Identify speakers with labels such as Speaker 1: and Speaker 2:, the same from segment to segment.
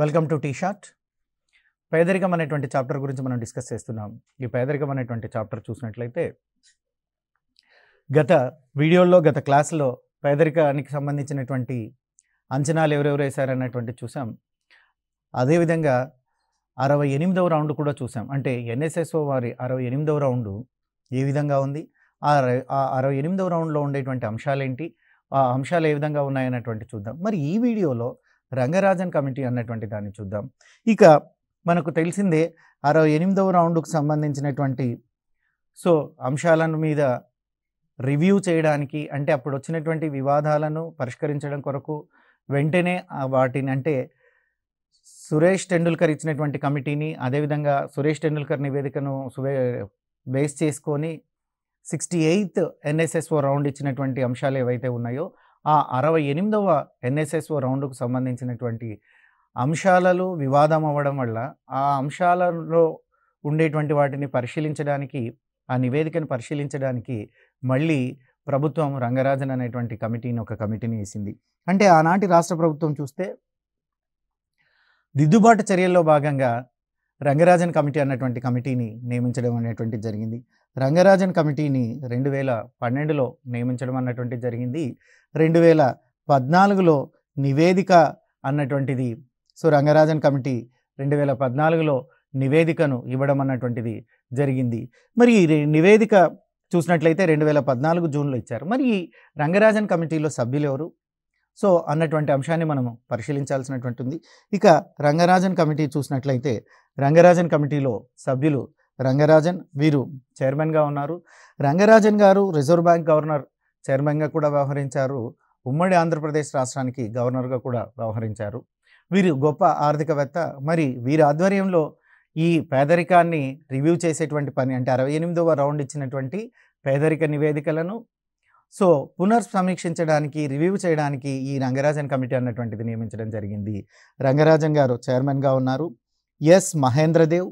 Speaker 1: welcome to tea short పేదరికం అనేటువంటి chapter గురించి మనం డిస్కస్ చేస్తున్నాం ఈ పేదరికం అనేటువంటి చాప్టర్ చూసినట్లయితే గత వీడియోల్లో గత క్లాసులో పేదరికానికి సంబంధించినటువంటి అంచనాలు ఎవరెవరు వేశారనేటువంటి చూసాం అదేవిధంగా అరవై ఎనిమిదవ రౌండ్ కూడా చూసాం అంటే ఎన్ఎస్ఎస్ఓ వారి అరవై ఎనిమిదవ రౌండ్ ఏ విధంగా ఉంది ఆ అరవై ఎనిమిదవ రౌండ్లో ఉండేటువంటి అంశాలేంటి ఆ అంశాలు ఏ విధంగా ఉన్నాయనేటువంటి చూద్దాం మరి ఈ వీడియోలో రంగరాజన్ కమిటీ అన్నటువంటి దాన్ని చూద్దాం ఇక మనకు తెలిసిందే అరవై ఎనిమిదవ రౌండ్కు సంబంధించినటువంటి సో అంశాలను మీద రివ్యూ చేయడానికి అంటే అప్పుడు వచ్చినటువంటి వివాదాలను పరిష్కరించడం కొరకు వెంటనే వాటిని అంటే సురేష్ టెండూల్కర్ ఇచ్చినటువంటి కమిటీని అదేవిధంగా సురేష్ టెండూల్కర్ నివేదికను సువే బేస్ చేసుకొని సిక్స్టీ ఎయిత్ ఎన్ఎస్ఎస్ఓ రౌండ్ ఇచ్చినటువంటి అంశాలు ఏవైతే ఉన్నాయో ఆ అరవై ఎనిమిదవ ఎన్ఎస్ఎస్ఓ రౌండ్కు సంబంధించినటువంటి అంశాలలో వివాదం అవ్వడం వల్ల ఆ అంశాలలో ఉండేటువంటి వాటిని పరిశీలించడానికి ఆ నివేదికను పరిశీలించడానికి మళ్ళీ ప్రభుత్వం రంగరాజన్ అనేటువంటి కమిటీని ఒక కమిటీని వేసింది అంటే ఆనాటి రాష్ట్ర ప్రభుత్వం చూస్తే దిద్దుబాటు చర్యల్లో భాగంగా రంగరాజన్ కమిటీ అన్నటువంటి కమిటీని నియమించడం అనేటువంటిది జరిగింది రంగరాజన్ కమిటీని రెండు వేల పన్నెండులో నియమించడం అన్నటువంటి జరిగింది రెండు వేల పద్నాలుగులో నివేదిక అన్నటువంటిది సో రంగరాజన్ కమిటీ రెండు వేల పద్నాలుగులో నివేదికను ఇవ్వడం అన్నటువంటిది జరిగింది మరి నివేదిక చూసినట్లయితే రెండు వేల పద్నాలుగు జూన్లో ఇచ్చారు మరి రంగరాజన్ కమిటీలో సభ్యులు ఎవరు సో అన్నటువంటి అంశాన్ని మనం పరిశీలించాల్సినటువంటి ఉంది ఇక రంగరాజన్ కమిటీ చూసినట్లయితే రంగరాజన్ కమిటీలో సభ్యులు రంగరాజన్ వీరు చైర్మన్గా ఉన్నారు రంగరాజన్ గారు రిజర్వ్ బ్యాంక్ గవర్నర్ చైర్మన్గా కూడా వ్యవహరించారు ఉమ్మడి ఆంధ్రప్రదేశ్ రాష్ట్రానికి గవర్నర్గా కూడా వ్యవహరించారు వీరు గొప్ప ఆర్థికవేత్త మరి వీరి ఆధ్వర్యంలో ఈ పేదరికాన్ని రివ్యూ చేసేటువంటి పని అంటే అరవై ఎనిమిదవ రౌండ్ ఇచ్చినటువంటి పేదరిక నివేదికలను సో పునర్ సమీక్షించడానికి రివ్యూ చేయడానికి ఈ రంగరాజన్ కమిటీ అన్నటువంటిది నియమించడం జరిగింది రంగరాజన్ గారు చైర్మన్గా ఉన్నారు ఎస్ మహేంద్రదేవ్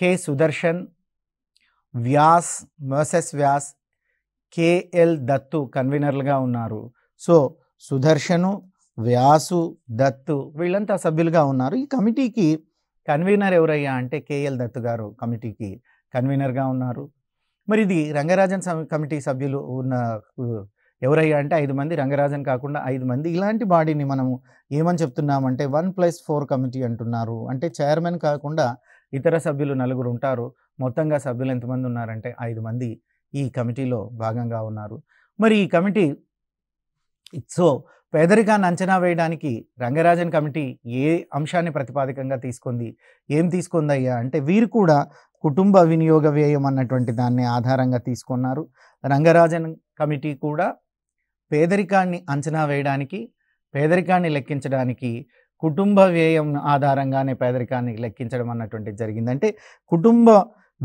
Speaker 1: కె సుదర్శన్ వ్యాస్ మర్సెస్ వ్యాస్ కేఎల్ దత్తు కన్వీనర్లుగా ఉన్నారు సో సుదర్శను వ్యాసు దత్తు వీళ్ళంతా సభ్యులుగా ఉన్నారు ఈ కమిటీకి కన్వీనర్ ఎవరయ్యా అంటే కేఎల్ దత్తు గారు కమిటీకి కన్వీనర్గా ఉన్నారు మరి ఇది రంగరాజన్ కమిటీ సభ్యులు ఉన్న ఎవరయ్యా అంటే ఐదు మంది రంగరాజన్ కాకుండా ఐదు మంది ఇలాంటి బాడీని మనము ఏమని చెప్తున్నామంటే వన్ ప్లస్ ఫోర్ కమిటీ అంటున్నారు అంటే చైర్మన్ కాకుండా ఇతర సభ్యులు నలుగురు ఉంటారు మొత్తంగా సభ్యులు ఎంతమంది ఉన్నారంటే ఐదు మంది ఈ కమిటీలో భాగంగా ఉన్నారు మరి ఈ కమిటీ సో పేదరికాన్ని అంచనా వేయడానికి రంగరాజన్ కమిటీ ఏ అంశాన్ని ప్రతిపాదికంగా తీసుకుంది ఏం తీసుకుందయ్యా అంటే వీరు కూడా కుటుంబ వినియోగ వ్యయం అన్నటువంటి దాన్ని ఆధారంగా తీసుకున్నారు రంగరాజన్ కమిటీ కూడా పేదరికాన్ని అంచనా వేయడానికి పేదరికాన్ని లెక్కించడానికి కుటుంబ వ్యయం ఆధారంగానే పేదరికాన్ని లెక్కించడం అన్నటువంటిది జరిగిందంటే కుటుంబ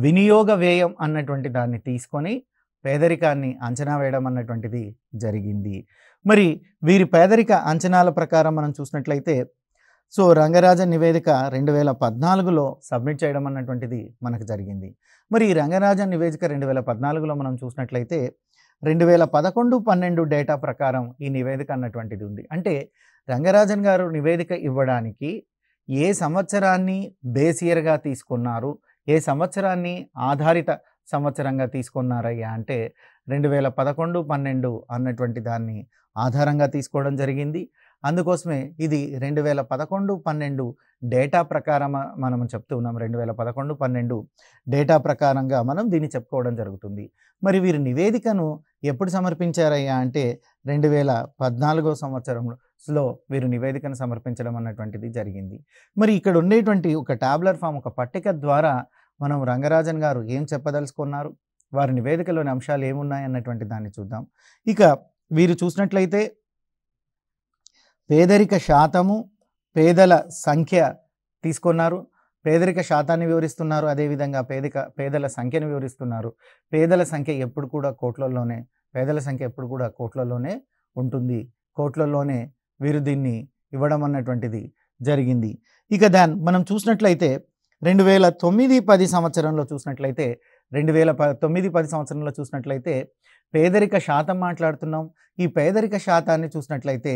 Speaker 1: వినియోగ వ్యయం అన్నటువంటి దాన్ని తీసుకొని పేదరికాన్ని అంచనా వేయడం అన్నటువంటిది జరిగింది మరి వీరి పేదరిక అంచనాల ప్రకారం మనం చూసినట్లయితే సో రంగరాజ నివేదిక రెండు వేల పద్నాలుగులో సబ్మిట్ చేయడం అన్నటువంటిది మనకు జరిగింది మరి ఈ రంగరాజ నివేదిక రెండు వేల పద్నాలుగులో మనం చూసినట్లయితే రెండు వేల పదకొండు పన్నెండు డేటా ప్రకారం ఈ నివేదిక అన్నటువంటిది ఉంది అంటే రంగరాజన్ గారు నివేదిక ఇవ్వడానికి ఏ సంవత్సరాన్ని బేస్ ఇయర్గా తీసుకున్నారు ఏ సంవత్సరాన్ని ఆధారిత సంవత్సరంగా తీసుకున్నారయ్యా అంటే రెండు వేల పదకొండు పన్నెండు అన్నటువంటి దాన్ని ఆధారంగా తీసుకోవడం జరిగింది అందుకోసమే ఇది రెండు వేల పదకొండు పన్నెండు డేటా ప్రకారం మనం చెప్తున్నాం రెండు వేల పదకొండు పన్నెండు డేటా ప్రకారంగా మనం దీన్ని చెప్పుకోవడం జరుగుతుంది మరి వీరి నివేదికను ఎప్పుడు సమర్పించారయ్యా అంటే రెండు వేల పద్నాలుగో సంవత్సరంలో లో వీరు నివేదికను సమర్పించడం అన్నటువంటిది జరిగింది మరి ఇక్కడ ఉండేటువంటి ఒక ట్యాబ్లర్ ఫామ్ ఒక పట్టిక ద్వారా మనం రంగరాజన్ గారు ఏం చెప్పదలుచుకున్నారు వారి నివేదికలోని అంశాలు ఏమున్నాయి అన్నటువంటి దాన్ని చూద్దాం ఇక వీరు చూసినట్లయితే పేదరిక శాతము పేదల సంఖ్య తీసుకున్నారు పేదరిక శాతాన్ని వివరిస్తున్నారు అదేవిధంగా పేదిక పేదల సంఖ్యను వివరిస్తున్నారు పేదల సంఖ్య ఎప్పుడు కూడా కోట్లలోనే పేదల సంఖ్య ఎప్పుడు కూడా కోట్లలోనే ఉంటుంది కోట్లలోనే వీరు దీన్ని ఇవ్వడం అన్నటువంటిది జరిగింది ఇక దాన్ మనం చూసినట్లయితే రెండు వేల తొమ్మిది పది సంవత్సరంలో చూసినట్లయితే రెండు వేల ప తొమ్మిది పది సంవత్సరంలో చూసినట్లయితే పేదరిక శాతం మాట్లాడుతున్నాం ఈ పేదరిక శాతాన్ని చూసినట్లయితే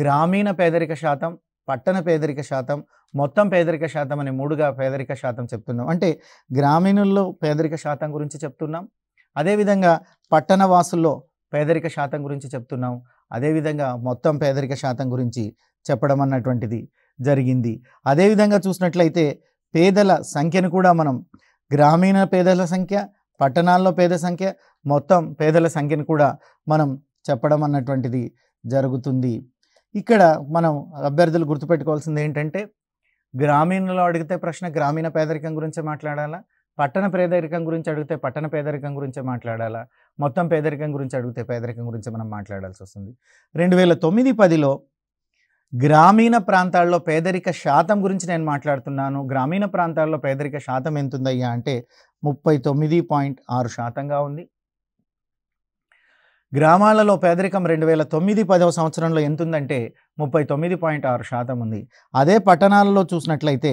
Speaker 1: గ్రామీణ పేదరిక శాతం పట్టణ పేదరిక శాతం మొత్తం పేదరిక శాతం అనే మూడుగా పేదరిక శాతం చెప్తున్నాం అంటే గ్రామీణుల్లో పేదరిక శాతం గురించి చెప్తున్నాం అదేవిధంగా పట్టణ వాసుల్లో పేదరిక శాతం గురించి చెప్తున్నాం అదేవిధంగా మొత్తం పేదరిక శాతం గురించి చెప్పడం అన్నటువంటిది జరిగింది అదేవిధంగా చూసినట్లయితే పేదల సంఖ్యను కూడా మనం గ్రామీణ పేదల సంఖ్య పట్టణాల్లో పేద సంఖ్య మొత్తం పేదల సంఖ్యను కూడా మనం చెప్పడం అన్నటువంటిది జరుగుతుంది ఇక్కడ మనం అభ్యర్థులు గుర్తుపెట్టుకోవాల్సింది ఏంటంటే గ్రామీణలో అడిగితే ప్రశ్న గ్రామీణ పేదరికం గురించి మాట్లాడాలా పట్టణ పేదరికం గురించి అడిగితే పట్టణ పేదరికం గురించే మాట్లాడాలా మొత్తం పేదరికం గురించి అడిగితే పేదరికం గురించి మనం మాట్లాడాల్సి వస్తుంది రెండు వేల తొమ్మిది పదిలో గ్రామీణ ప్రాంతాల్లో పేదరిక శాతం గురించి నేను మాట్లాడుతున్నాను గ్రామీణ ప్రాంతాల్లో పేదరిక శాతం ఎంత ఉందయ్యా అంటే ముప్పై తొమ్మిది పాయింట్ ఆరు శాతంగా ఉంది గ్రామాలలో పేదరికం రెండు వేల తొమ్మిది పదవ సంవత్సరంలో ఎంతుందంటే ముప్పై తొమ్మిది పాయింట్ ఆరు శాతం ఉంది అదే పట్టణాలలో చూసినట్లయితే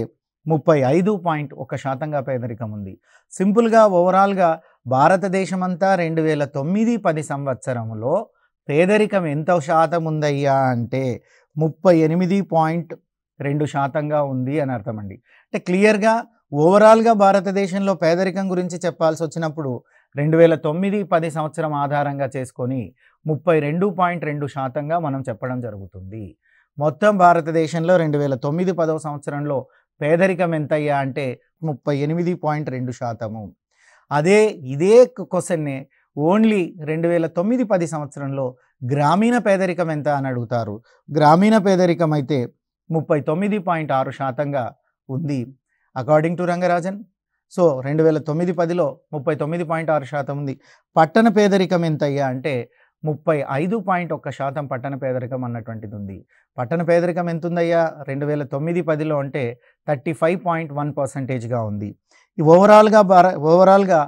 Speaker 1: ముప్పై ఐదు పాయింట్ ఒక శాతంగా పేదరికం ఉంది సింపుల్గా ఓవరాల్గా భారతదేశమంతా రెండు వేల తొమ్మిది పది సంవత్సరంలో పేదరికం ఎంత శాతం ఉందయ్యా అంటే ముప్పై ఎనిమిది పాయింట్ రెండు శాతంగా ఉంది అని అర్థం అండి అంటే క్లియర్గా ఓవరాల్గా భారతదేశంలో పేదరికం గురించి చెప్పాల్సి వచ్చినప్పుడు రెండు వేల తొమ్మిది పది సంవత్సరం ఆధారంగా చేసుకొని ముప్పై రెండు పాయింట్ రెండు శాతంగా మనం చెప్పడం జరుగుతుంది మొత్తం భారతదేశంలో రెండు వేల తొమ్మిది పదవ సంవత్సరంలో పేదరికం ఎంతయ్యా అంటే ముప్పై ఎనిమిది పాయింట్ రెండు శాతము అదే ఇదే క్వశ్చన్నే ఓన్లీ రెండు వేల తొమ్మిది పది సంవత్సరంలో గ్రామీణ పేదరికం ఎంత అని అడుగుతారు గ్రామీణ పేదరికం అయితే ముప్పై తొమ్మిది పాయింట్ ఆరు శాతంగా ఉంది అకార్డింగ్ టు రంగరాజన్ సో రెండు వేల తొమ్మిది పదిలో ముప్పై తొమ్మిది పాయింట్ ఆరు శాతం ఉంది పట్టణ పేదరికం ఎంతయ్యా అంటే ముప్పై ఐదు పాయింట్ ఒక్క శాతం పట్టణ పేదరికం అన్నటువంటిది ఉంది పట్టణ పేదరికం ఎంత ఉందయ్యా రెండు వేల తొమ్మిది పదిలో అంటే థర్టీ ఫైవ్ పాయింట్ వన్ పర్సంటేజ్గా ఉంది ఓవరాల్గా భార ఓవరాల్గా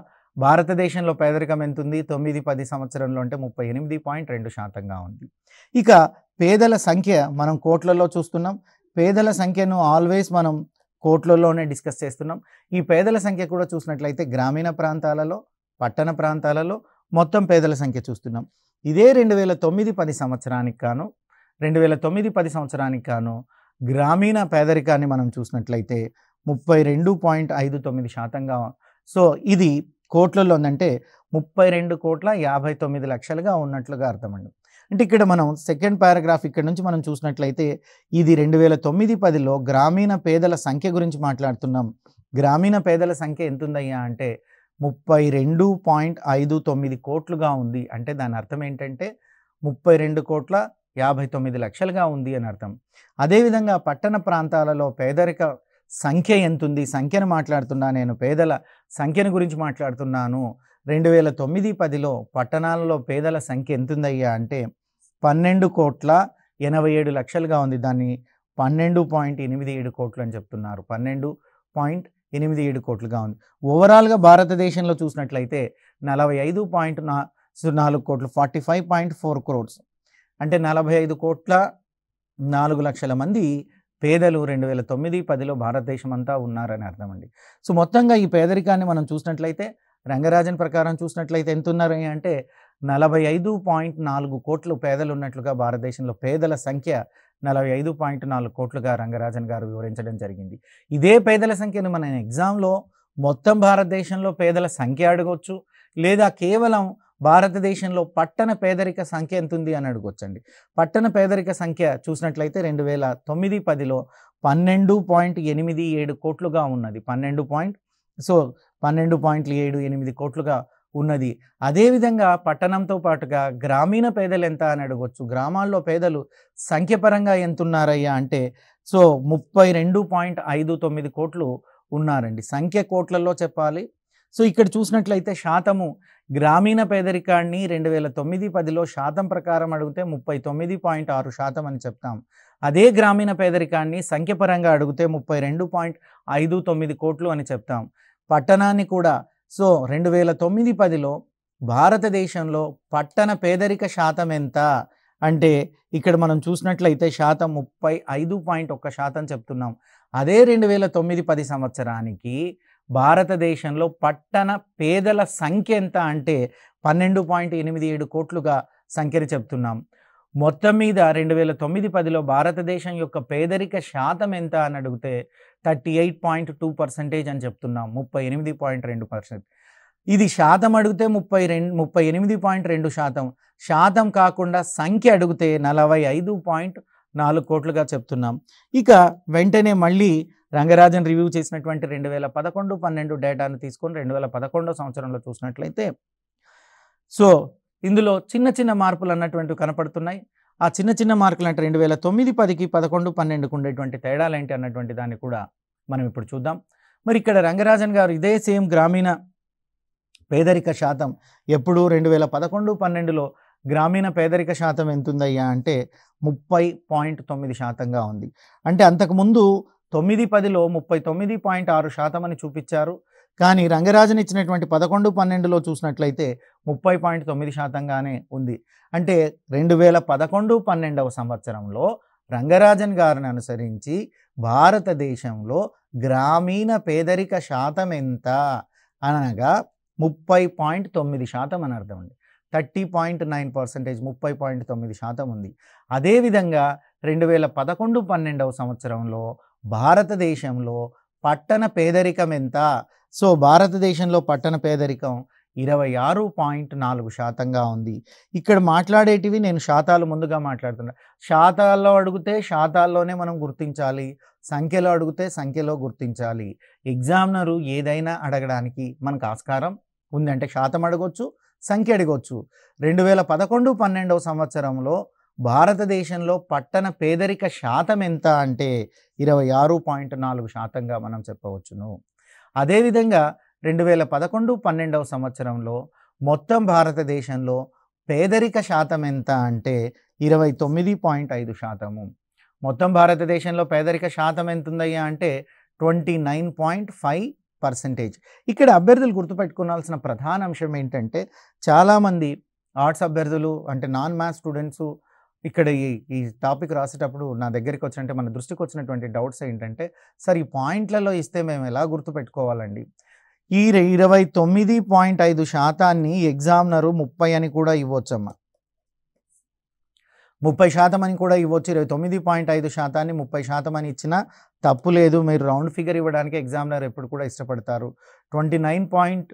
Speaker 1: భారతదేశంలో పేదరికం ఎంత ఉంది తొమ్మిది పది సంవత్సరంలో అంటే ముప్పై ఎనిమిది పాయింట్ రెండు శాతంగా ఉంది ఇక పేదల సంఖ్య మనం కోట్లలో చూస్తున్నాం పేదల సంఖ్యను ఆల్వేస్ మనం కోట్లలోనే డిస్కస్ చేస్తున్నాం ఈ పేదల సంఖ్య కూడా చూసినట్లయితే గ్రామీణ ప్రాంతాలలో పట్టణ ప్రాంతాలలో మొత్తం పేదల సంఖ్య చూస్తున్నాం ఇదే రెండు వేల తొమ్మిది పది సంవత్సరానికి కాను రెండు వేల తొమ్మిది పది సంవత్సరానికి కాను గ్రామీణ పేదరికాన్ని మనం చూసినట్లయితే ముప్పై రెండు పాయింట్ ఐదు తొమ్మిది శాతంగా సో ఇది కోట్లలో ఉందంటే ముప్పై రెండు కోట్ల యాభై తొమ్మిది లక్షలుగా ఉన్నట్లుగా అర్థమండి అంటే ఇక్కడ మనం సెకండ్ పారాగ్రాఫ్ ఇక్కడ నుంచి మనం చూసినట్లయితే ఇది రెండు వేల తొమ్మిది పదిలో గ్రామీణ పేదల సంఖ్య గురించి మాట్లాడుతున్నాం గ్రామీణ పేదల సంఖ్య ఎంతుందయ్యా అంటే ముప్పై రెండు పాయింట్ ఐదు తొమ్మిది కోట్లుగా ఉంది అంటే దాని అర్థం ఏంటంటే ముప్పై రెండు కోట్ల యాభై తొమ్మిది లక్షలుగా ఉంది అని అర్థం అదేవిధంగా పట్టణ ప్రాంతాలలో పేదరిక సంఖ్య ఎంతుంది సంఖ్యను మాట్లాడుతున్నా నేను పేదల సంఖ్యను గురించి మాట్లాడుతున్నాను రెండు వేల తొమ్మిది పదిలో పట్టణాలలో పేదల సంఖ్య ఎంతుందయ్యా అంటే పన్నెండు కోట్ల ఎనభై ఏడు లక్షలుగా ఉంది దాన్ని పన్నెండు పాయింట్ ఎనిమిది ఏడు కోట్లు అని చెప్తున్నారు పన్నెండు పాయింట్ ఎనిమిది ఏడు కోట్లుగా ఉంది ఓవరాల్గా భారతదేశంలో చూసినట్లయితే నలభై ఐదు పాయింట్ నా నాలుగు కోట్లు forty five point four crores అంటే నలభై ఐదు కోట్ల నాలుగు లక్షల మంది పేదలు రెండు వేల తొమ్మిది పదిలో భారతదేశం అంతా ఉన్నారని అర్థమండి సో మొత్తంగా ఈ పేదరికాన్ని మనం చూసినట్లయితే రంగరాజన్ ప్రకారం చూసినట్లయితే ఎంత ఉన్నారు అంటే నలభై ఐదు పాయింట్ నాలుగు కోట్లు పేదలు ఉన్నట్లుగా భారతదేశంలో పేదల సంఖ్య నలభై ఐదు పాయింట్ నాలుగు కోట్లుగా రంగరాజన్ గారు వివరించడం జరిగింది ఇదే పేదల సంఖ్యను మన ఎగ్జామ్లో మొత్తం భారతదేశంలో పేదల సంఖ్య అడగవచ్చు లేదా కేవలం భారతదేశంలో పట్టణ పేదరిక సంఖ్య ఎంత ఉంది అని అడగొచ్చండి పట్టణ పేదరిక సంఖ్య చూసినట్లయితే రెండు వేల తొమ్మిది పదిలో పన్నెండు పాయింట్ ఎనిమిది ఏడు కోట్లుగా ఉన్నది పన్నెండు పాయింట్ సో పన్నెండు పాయింట్లు ఏడు ఎనిమిది కోట్లుగా ఉన్నది అదేవిధంగా పట్టణంతో పాటుగా గ్రామీణ పేదలు ఎంత అని అడగొచ్చు గ్రామాల్లో పేదలు సంఖ్యపరంగా ఎంత ఉన్నారయ్యా అంటే సో ముప్పై రెండు పాయింట్ ఐదు తొమ్మిది కోట్లు ఉన్నారండి సంఖ్య కోట్లలో చెప్పాలి సో ఇక్కడ చూసినట్లయితే శాతము గ్రామీణ పేదరికాన్ని రెండు వేల తొమ్మిది పదిలో శాతం ప్రకారం అడిగితే ముప్పై తొమ్మిది పాయింట్ ఆరు శాతం అని చెప్తాం అదే గ్రామీణ పేదరికాన్ని సంఖ్యపరంగా అడిగితే ముప్పై రెండు పాయింట్ ఐదు తొమ్మిది కోట్లు అని చెప్తాం పట్టణాన్ని కూడా సో రెండు వేల తొమ్మిది పదిలో భారతదేశంలో పట్టణ పేదరిక శాతం ఎంత అంటే ఇక్కడ మనం చూసినట్లయితే శాతం ముప్పై ఐదు పాయింట్ ఒక్క శాతం చెప్తున్నాం అదే రెండు వేల తొమ్మిది పది సంవత్సరానికి భారతదేశంలో పట్టణ పేదల సంఖ్య ఎంత అంటే పన్నెండు పాయింట్ ఎనిమిది ఏడు కోట్లుగా సంఖ్యని చెప్తున్నాం మొత్తం మీద రెండు వేల తొమ్మిది పదిలో భారతదేశం యొక్క పేదరిక శాతం ఎంత అని అడిగితే thirty eight point two percentage అని చెప్తున్నాం ముప్పై ఎనిమిది పాయింట్ రెండు పర్సెంట్ ఇది శాతం అడిగితే ముప్పై రెండు ముప్పై ఎనిమిది పాయింట్ రెండు శాతం శాతం కాకుండా సంఖ్య అడిగితే నలభై ఐదు పాయింట్ నాలుగు కోట్లుగా చెప్తున్నాం ఇక వెంటనే మళ్ళీ రంగరాజన్ రివ్యూ చేసినటువంటి రెండు వేల పదకొండు పన్నెండు డేటాను తీసుకొని రెండు వేల పదకొండో సంవత్సరంలో చూసినట్లయితే సో ఇందులో చిన్న చిన్న మార్పులు అన్నటువంటి కనపడుతున్నాయి ఆ చిన్న చిన్న మార్కులు అంటే రెండు వేల తొమ్మిది పదికి పదకొండు పన్నెండుకు ఉండేటువంటి తేడాలు ఏంటి అన్నటువంటి దాన్ని కూడా మనం ఇప్పుడు చూద్దాం మరి ఇక్కడ రంగరాజన్ గారు ఇదే సేమ్ గ్రామీణ పేదరిక శాతం ఎప్పుడు రెండు వేల పదకొండు పన్నెండులో గ్రామీణ పేదరిక శాతం ఎంతుందయ్యా అంటే ముప్పై పాయింట్ తొమ్మిది శాతంగా ఉంది అంటే అంతకుముందు తొమ్మిది పదిలో ముప్పై తొమ్మిది పాయింట్ ఆరు శాతం అని చూపించారు కానీ రంగరాజన్ ఇచ్చినటువంటి పదకొండు పన్నెండులో చూసినట్లయితే ముప్పై పాయింట్ తొమ్మిది శాతంగానే ఉంది అంటే రెండు వేల పదకొండు పన్నెండవ సంవత్సరంలో రంగరాజన్ గారిని అనుసరించి భారతదేశంలో గ్రామీణ పేదరిక శాతం ఎంత అనగా ముప్పై పాయింట్ తొమ్మిది శాతం అని అర్థం అండి థర్టీ పాయింట్ నైన్ పర్సెంటేజ్ ముప్పై పాయింట్ తొమ్మిది శాతం ఉంది అదేవిధంగా రెండు వేల పదకొండు పన్నెండవ సంవత్సరంలో భారతదేశంలో పట్టణ పేదరికం ఎంత సో భారతదేశంలో పట్టణ పేదరికం ఇరవై ఆరు పాయింట్ నాలుగు శాతంగా ఉంది ఇక్కడ మాట్లాడేటివి నేను శాతాలు ముందుగా మాట్లాడుతున్నా శాతాల్లో అడిగితే శాతాల్లోనే మనం గుర్తించాలి సంఖ్యలో అడిగితే సంఖ్యలో గుర్తించాలి ఎగ్జామినరు ఏదైనా అడగడానికి మనకు ఆస్కారం ఉందంటే శాతం అడగొచ్చు సంఖ్య అడగొచ్చు రెండు వేల పదకొండు పన్నెండవ సంవత్సరంలో భారతదేశంలో పట్టణ పేదరిక శాతం ఎంత అంటే ఇరవై ఆరు పాయింట్ నాలుగు శాతంగా మనం చెప్పవచ్చును అదేవిధంగా రెండు వేల పదకొండు పన్నెండవ సంవత్సరంలో మొత్తం భారతదేశంలో పేదరిక శాతం ఎంత అంటే ఇరవై తొమ్మిది పాయింట్ ఐదు శాతము మొత్తం భారతదేశంలో పేదరిక శాతం ఎంత ఉందయ్యా అంటే twenty nine point five percentage ఇక్కడ అభ్యర్థులు గుర్తుపెట్టుకోవాల్సిన ప్రధాన అంశం ఏంటంటే చాలామంది ఆర్ట్స్ అభ్యర్థులు అంటే నాన్ మ్యాథ్స్ స్టూడెంట్స్ ఇక్కడ ఈ ఈ టాపిక్ రాసేటప్పుడు నా దగ్గరికి వచ్చినట్టే మన దృష్టికి వచ్చినటువంటి డౌట్స్ ఏంటంటే సార్ ఈ పాయింట్లలో ఇస్తే మేము ఎలా గుర్తుపెట్టుకోవాలండి ఈ ఇరవై తొమ్మిది పాయింట్ ఐదు శాతాన్ని ఎగ్జామ్నరు ముప్పై అని కూడా ఇవ్వచ్చమ్మా ముప్పై శాతం అని కూడా ఇవ్వచ్చు ఇరవై తొమ్మిది పాయింట్ ఐదు శాతాన్ని ముప్పై శాతం అని ఇచ్చినా తప్పు లేదు మీరు రౌండ్ ఫిగర్ ఇవ్వడానికి ఎగ్జామినర్ ఎప్పుడు కూడా ఇష్టపడతారు twenty nine point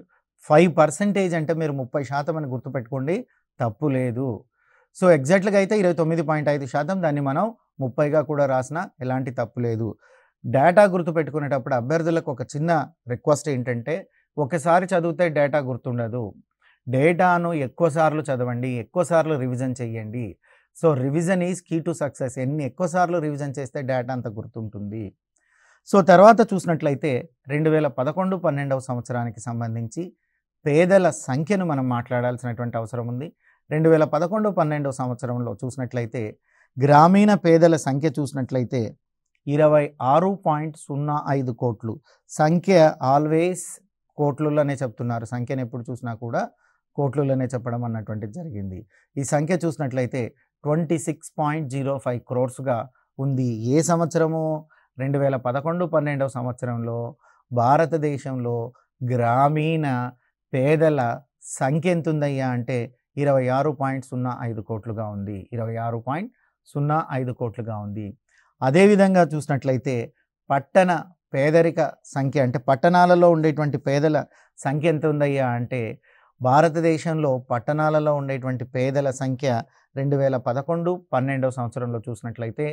Speaker 1: five percentage అంటే మీరు ముప్పై శాతం అని గుర్తుపెట్టుకోండి తప్పు లేదు సో ఎగ్జాక్ట్గా అయితే ఇరవై తొమ్మిది పాయింట్ ఐదు శాతం దాన్ని మనం ముప్పైగా కూడా రాసినా ఎలాంటి తప్పు లేదు డేటా గుర్తుపెట్టుకునేటప్పుడు అభ్యర్థులకు ఒక చిన్న రిక్వెస్ట్ ఏంటంటే ఒకసారి చదివితే డేటా గుర్తుండదు డేటాను ఎక్కువసార్లు చదవండి ఎక్కువసార్లు రివిజన్ చేయండి so revision is key to success ఎన్ని ఎక్కువసార్లు రివిజన్ చేస్తే డేటా అంత గుర్తుంటుంది సో తర్వాత చూసినట్లయితే రెండు వేల పదకొండు పన్నెండవ సంవత్సరానికి సంబంధించి పేదల సంఖ్యను మనం మాట్లాడాల్సినటువంటి అవసరం ఉంది రెండు వేల పదకొండు పన్నెండో సంవత్సరంలో చూసినట్లయితే గ్రామీణ పేదల సంఖ్య చూసినట్లయితే ఇరవై ఆరు పాయింట్ సున్నా ఐదు కోట్లు సంఖ్య ఆల్వేస్ కోట్లలోనే చెప్తున్నారు సంఖ్యను ఎప్పుడు చూసినా కూడా కోట్లలోనే చెప్పడం అన్నటువంటిది జరిగింది ఈ సంఖ్య చూసినట్లయితే twenty six point zero five క్రోర్స్గా ఉంది ఏ సంవత్సరము రెండు వేల పదకొండు పన్నెండవ సంవత్సరంలో భారతదేశంలో గ్రామీణ పేదల సంఖ్య ఎంత ఉందయ్యా అంటే ఇరవై ఆరు పాయింట్ సున్నా ఐదు కోట్లుగా ఉంది ఇరవై ఆరు పాయింట్ సున్నా ఐదు కోట్లుగా ఉంది అదేవిధంగా చూసినట్లయితే పట్టణ పేదరిక సంఖ్య అంటే పట్టణాలలో ఉండేటువంటి పేదల సంఖ్య ఎంత ఉందయ్యా అంటే భారతదేశంలో పట్టణాలలో ఉండేటువంటి పేదల సంఖ్య రెండు వేల పదకొండు పన్నెండవ సంవత్సరంలో చూసినట్లయితే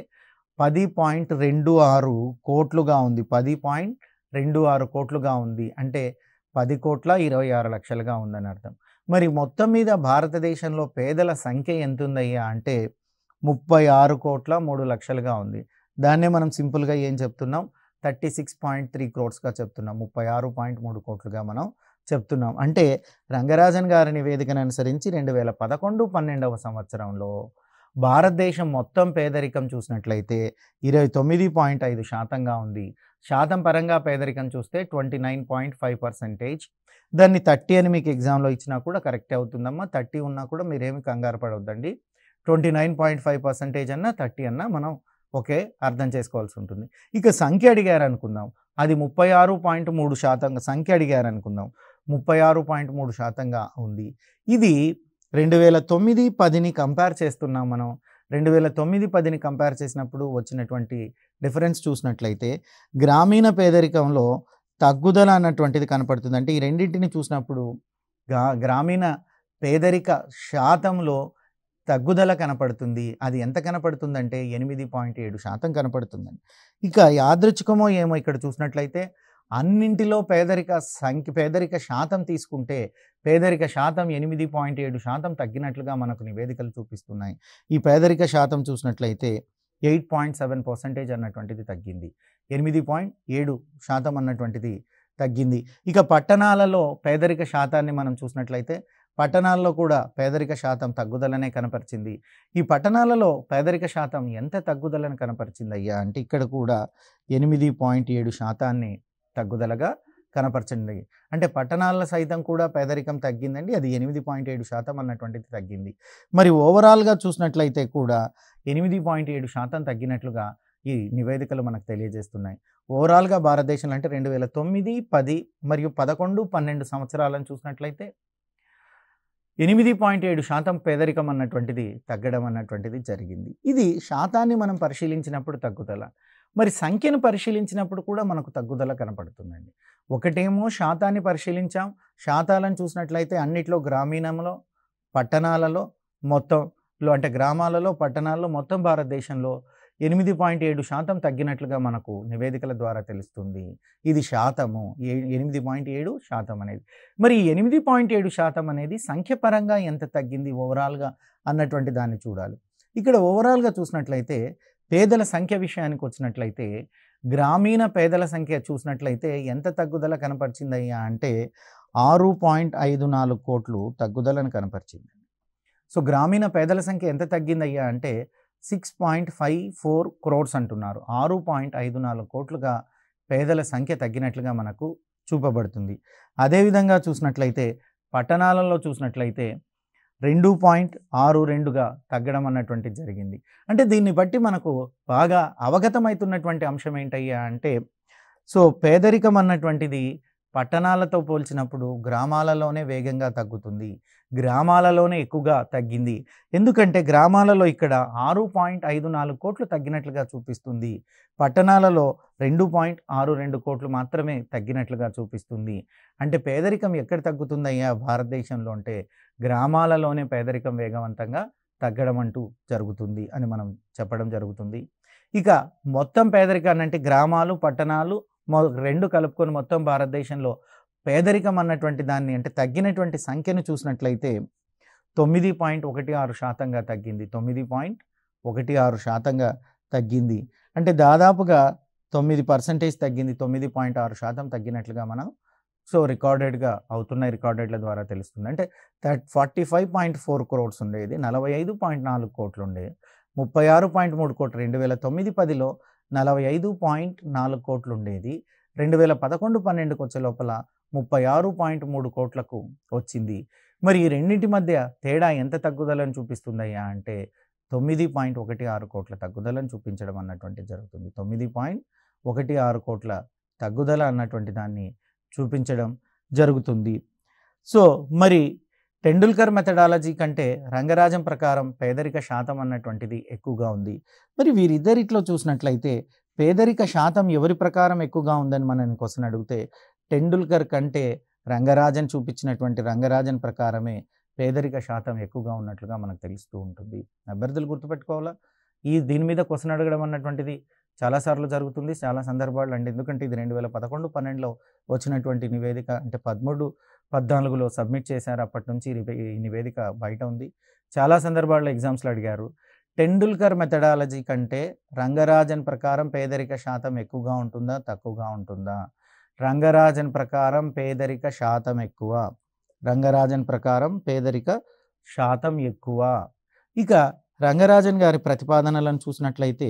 Speaker 1: పది పాయింట్ రెండు ఆరు కోట్లుగా ఉంది పది పాయింట్ రెండు ఆరు కోట్లుగా ఉంది అంటే పది కోట్ల ఇరవై ఆరు లక్షలుగా ఉందని అర్థం మరి మొత్తం మీద భారతదేశంలో పేదల సంఖ్య ఎంత ఉందయ్యా అంటే ముప్పై ఆరు కోట్ల మూడు లక్షలుగా ఉంది దాన్నే మనం సింపుల్గా ఏం చెప్తున్నాం థర్టీ సిక్స్ పాయింట్ త్రీ క్రోడ్స్గా చెప్తున్నాం ముప్పై ఆరు పాయింట్ మూడు కోట్లుగా మనం చెప్తున్నాం అంటే రంగరాజన్ గారి నివేదికను అనుసరించి రెండు వేల పదకొండు పన్నెండవ సంవత్సరంలో భారతదేశం మొత్తం పేదరికం చూసినట్లయితే ఇరవై తొమ్మిది పాయింట్ ఐదు శాతంగా ఉంది శాతం పరంగా పేదరికం చూస్తే twenty nine point five percentage దాన్ని థర్టీ అని మీకు ఎగ్జామ్లో ఇచ్చినా కూడా కరెక్టే అవుతుందమ్మా థర్టీ ఉన్నా కూడా మీరేమి కంగారు పడవద్దండి twenty nine point five percentage అన్నా థర్టీ అన్నా మనం ఓకే అర్థం చేసుకోవాల్సి ఉంటుంది ఇక సంఖ్య అడిగారు అనుకుందాం అది ముప్పై ఆరు పాయింట్ మూడు శాతంగా సంఖ్య అడిగారు అనుకుందాం ముప్పై ఆరు పాయింట్ మూడు శాతంగా ఉంది ఇది రెండు వేల తొమ్మిది పదిని కంపేర్ చేస్తున్నాం మనం రెండు వేల తొమ్మిది పదిని కంపేర్ చేసినప్పుడు వచ్చినటువంటి డిఫరెన్స్ చూసినట్లయితే గ్రామీణ పేదరికంలో తగ్గుదల అన్నటువంటిది కనపడుతుంది అంటే ఈ రెండింటిని చూసినప్పుడు గా గ్రామీణ పేదరిక శాతంలో తగ్గుదల కనపడుతుంది అది ఎంత కనపడుతుందంటే ఎనిమిది పాయింట్ ఏడు శాతం కనపడుతుందండి ఇక యాదృచ్ఛికమో ఏమో ఇక్కడ చూసినట్లయితే అన్నింటిలో పేదరిక సంఖ్య పేదరిక శాతం తీసుకుంటే పేదరిక శాతం ఎనిమిది పాయింట్ ఏడు శాతం తగ్గినట్లుగా మనకు నివేదికలు చూపిస్తున్నాయి ఈ పేదరిక శాతం చూసినట్లయితే ఎయిట్ పాయింట్ సెవెన్ పర్సెంటేజ్ అన్నటువంటిది తగ్గింది ఎనిమిది పాయింట్ ఏడు శాతం అన్నటువంటిది తగ్గింది ఇక పట్టణాలలో పేదరిక శాతాన్ని మనం చూసినట్లయితే పట్టణాల్లో కూడా పేదరిక శాతం తగ్గుదలనే కనపరిచింది ఈ పట్టణాలలో పేదరిక శాతం ఎంత తగ్గుదలని కనపరిచింది అయ్యా అంటే ఇక్కడ కూడా ఎనిమిది పాయింట్ ఏడు శాతాన్ని తగ్గుదలగా కనపరచండి అంటే పట్టణాల సైతం కూడా పేదరికం తగ్గిందండి అది ఎనిమిది పాయింట్ ఏడు శాతం అన్నటువంటిది తగ్గింది మరి ఓవరాల్గా చూసినట్లయితే కూడా ఎనిమిది పాయింట్ ఏడు శాతం తగ్గినట్లుగా ఈ నివేదికలు మనకు తెలియజేస్తున్నాయి ఓవరాల్గా భారతదేశంలో అంటే రెండు వేల తొమ్మిది పది మరియు పదకొండు పన్నెండు సంవత్సరాలను చూసినట్లయితే ఎనిమిది పాయింట్ ఏడు శాతం పేదరికం అన్నటువంటిది తగ్గడం అన్నటువంటిది జరిగింది ఇది శాతాన్ని మనం పరిశీలించినప్పుడు తగ్గుదల మరి సంఖ్యను పరిశీలించినప్పుడు కూడా మనకు తగ్గుదల కనపడుతుందండి ఒకటేమో శాతాన్ని పరిశీలించాం శాతాలను చూసినట్లయితే అన్నిట్లో గ్రామీణంలో పట్టణాలలో మొత్తంలో అంటే గ్రామాలలో పట్టణాల్లో మొత్తం భారతదేశంలో ఎనిమిది పాయింట్ ఏడు శాతం తగ్గినట్లుగా మనకు నివేదికల ద్వారా తెలుస్తుంది ఇది శాతము ఏ ఎనిమిది పాయింట్ ఏడు శాతం అనేది మరి ఎనిమిది పాయింట్ ఏడు శాతం అనేది సంఖ్యపరంగా ఎంత తగ్గింది ఓవరాల్గా అన్నటువంటి దాన్ని చూడాలి ఇక్కడ ఓవరాల్గా చూసినట్లయితే పేదల సంఖ్య విషయానికి వచ్చినట్లయితే గ్రామీణ పేదల సంఖ్య చూసినట్లయితే ఎంత తగ్గుదల కనపరిచిందయ్యా అంటే ఆరు పాయింట్ ఐదు నాలుగు కోట్లు తగ్గుదలను కనపరిచింది సో గ్రామీణ పేదల సంఖ్య ఎంత తగ్గిందయ్యా అంటే six point five four crores అంటున్నారు ఆరు పాయింట్ ఐదు నాలుగు కోట్లుగా పేదల సంఖ్య తగ్గినట్లుగా మనకు చూపబడుతుంది అదేవిధంగా చూసినట్లయితే పట్టణాలలో చూసినట్లయితే రెండు పాయింట్ ఆరు రెండుగా తగ్గడం అన్నటువంటి జరిగింది అంటే దీన్ని బట్టి మనకు బాగా అవగతమవుతున్నటువంటి అంశం ఏంటయ్యా అంటే సో పేదరికం అన్నటువంటిది పట్టణాలతో పోల్చినప్పుడు గ్రామాలలోనే వేగంగా తగ్గుతుంది గ్రామాలలోనే ఎక్కువగా తగ్గింది ఎందుకంటే గ్రామాలలో ఇక్కడ ఆరు పాయింట్ ఐదు నాలుగు కోట్లు తగ్గినట్లుగా చూపిస్తుంది పట్టణాలలో రెండు పాయింట్ ఆరు రెండు కోట్లు మాత్రమే తగ్గినట్లుగా చూపిస్తుంది అంటే పేదరికం ఎక్కడ తగ్గుతుందయ్యా భారతదేశంలో అంటే గ్రామాలలోనే పేదరికం వేగవంతంగా తగ్గడం అంటూ జరుగుతుంది అని మనం చెప్పడం జరుగుతుంది ఇక మొత్తం పేదరికాన్ని అంటే గ్రామాలు పట్టణాలు రెండు కలుపుకొని మొత్తం భారతదేశంలో పేదరికం అన్నటువంటి దాన్ని అంటే తగ్గినటువంటి సంఖ్యను చూసినట్లయితే తొమ్మిది పాయింట్ ఒకటి ఆరు శాతంగా తగ్గింది తొమ్మిది పాయింట్ ఒకటి ఆరు శాతంగా తగ్గింది అంటే దాదాపుగా తొమ్మిది పర్సంటేజ్ తగ్గింది తొమ్మిది పాయింట్ ఆరు శాతం తగ్గినట్లుగా మనం సో రికార్డెడ్గా అవుతున్న రికార్డెడ్ల ద్వారా తెలుస్తుంది అంటే థర్ట్ forty five point four crores ఉండేది నలభై ఐదు పాయింట్ నాలుగు కోట్లు ఉండేది ముప్పై ఆరు పాయింట్ మూడు కోట్లు రెండు వేల తొమ్మిది పదిలో నలభై ఐదు పాయింట్ నాలుగు కోట్లు ఉండేది రెండు వేల పదకొండు పన్నెండుకు వచ్చే లోపల ముప్పై ఆరు పాయింట్ మూడు కోట్లకు వచ్చింది మరి ఈ రెండింటి మధ్య తేడా ఎంత తగ్గుదలను చూపిస్తుందయ్యా అంటే తొమ్మిది పాయింట్ ఒకటి ఆరు కోట్ల తగ్గుదలను చూపించడం అన్నటువంటి జరుగుతుంది తొమ్మిది పాయింట్ ఒకటి ఆరు కోట్ల తగ్గుదల అన్నటువంటి దాన్ని చూపించడం జరుగుతుంది సో మరి టెండూల్కర్ మెథడాలజీ కంటే రంగరాజం ప్రకారం పేదరిక శాతం అన్నటువంటిది ఎక్కువగా ఉంది మరి వీరిద్దరిట్లో చూసినట్లయితే పేదరిక శాతం ఎవరి ప్రకారం ఎక్కువగా ఉందని మనం క్వశ్చన్ అడిగితే టెండూల్కర్ కంటే రంగరాజన్ చూపించినటువంటి రంగరాజన్ ప్రకారమే పేదరిక శాతం ఎక్కువగా ఉన్నట్లుగా మనకు తెలుస్తూ ఉంటుంది అభ్యర్థులు గుర్తుపెట్టుకోవాలా ఈ దీని మీద క్వశ్చన్ అడగడం అన్నటువంటిది చాలాసార్లు జరుగుతుంది చాలా సందర్భాలు అండి ఎందుకంటే ఇది రెండు వేల పదకొండు పన్నెండులో వచ్చినటువంటి నివేదిక అంటే పదమూడు పద్నాలుగులో సబ్మిట్ చేశారు అప్పటి నుంచి ఈ నివేదిక బయట ఉంది చాలా సందర్భాల్లో ఎగ్జామ్స్లో అడిగారు టెండూల్కర్ మెథడాలజీ కంటే రంగరాజన్ ప్రకారం పేదరిక శాతం ఎక్కువగా ఉంటుందా తక్కువగా ఉంటుందా రంగరాజన్ ప్రకారం పేదరిక శాతం ఎక్కువ రంగరాజన్ ప్రకారం పేదరిక శాతం ఎక్కువ ఇక రంగరాజన్ గారి ప్రతిపాదనలను చూసినట్లయితే